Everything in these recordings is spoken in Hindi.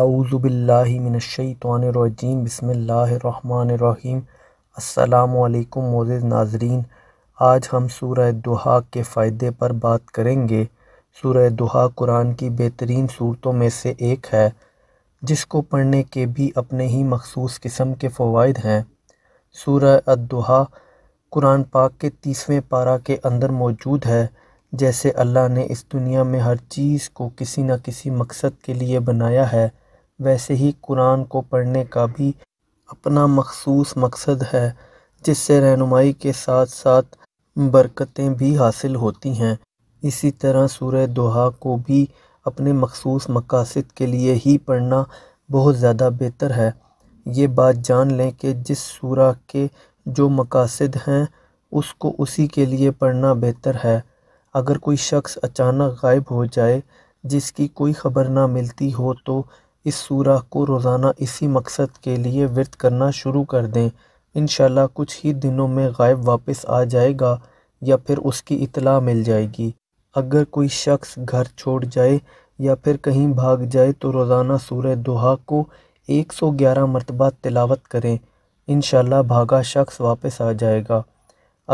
आउज़बिल्लिमिनशैतवानरजीम बसमीम अल्लाम मोज़ नाजरीन आज हम सूरह दुहा के फ़ायदे पर बात करेंगे सूरह दुहा कुरान की बेहतरीन सूरतों में से एक है जिसको पढ़ने के भी अपने ही मखसूस किस्म के फ़वाद हैं सूरह अदुहा कुरान पाक के तीसवें पारा के अंदर मौजूद है जैसे अल्लाह ने इस दुनिया में हर चीज़ को किसी न किसी मकसद के लिए बनाया है वैसे ही कुरान को पढ़ने का भी अपना मखसूस मकसद है जिससे रहनुमाई के साथ साथ बरकतें भी हासिल होती हैं इसी तरह सूर्य दोहा को भी अपने मखसूस मकासद के लिए ही पढ़ना बहुत ज़्यादा बेहतर है ये बात जान लें कि जिस सूरा के जो मकासद हैं उसको उसी के लिए पढ़ना बेहतर है अगर कोई शख्स अचानक गायब हो जाए जिसकी कोई ख़बर ना मिलती हो तो इस सूरह को रोज़ाना इसी मकसद के लिए वर्त करना शुरू कर दें इन कुछ ही दिनों में गायब वापस आ जाएगा या फिर उसकी इतला मिल जाएगी अगर कोई शख्स घर छोड़ जाए या फिर कहीं भाग जाए तो रोज़ाना सूर्य दुहा को 111 मरतबा तिलावत करें इन भागा शख्स वापस आ जाएगा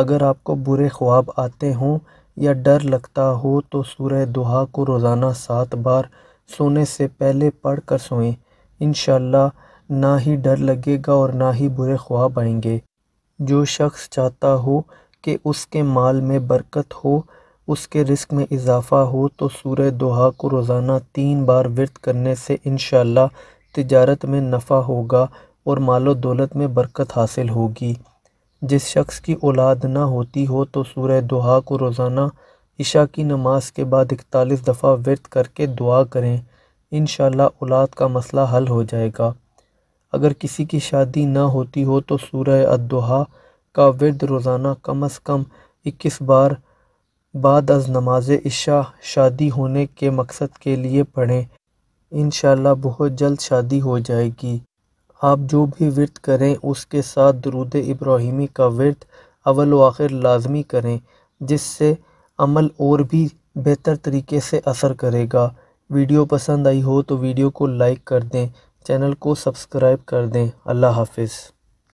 अगर आपको बुरे ख्वाब आते हों या डर लगता हो तो सूर्य दुहा को रोज़ाना सात बार सोने से पहले पढ़ कर सोएं इन ना ही डर लगेगा और ना ही बुरे ख्वाब आएंगे जो शख्स चाहता हो कि उसके माल में बरकत हो उसके रिस्क में इजाफ़ा हो तो सूर दोहा को रोज़ाना तीन बार वर्त करने से इन तिजारत में नफ़ा होगा और मालो दौलत में बरकत हासिल होगी जिस शख्स की औलाद ना होती हो तो सूर दोहा को रोज़ाना ईशा की नमाज के बाद इकतालीस दफ़ा वर्त करके दुआ करें इन औलाद का मसला हल हो जाएगा अगर किसी की शादी ना होती हो तो सूर अदा का वर्द रोज़ाना कम अज़ कम इक्कीस बार बाद अज नमाज इशा शादी होने के मकसद के लिए पढ़ें इन बहुत जल्द शादी हो जाएगी आप जो भी वर्त करें उसके साथ दरूद इब्राहिमी का वर्त अवल आखिर लाजमी करें जिससे अमल और भी बेहतर तरीके से असर करेगा वीडियो पसंद आई हो तो वीडियो को लाइक कर दें चैनल को सब्सक्राइब कर दें अल्लाह हाफिज़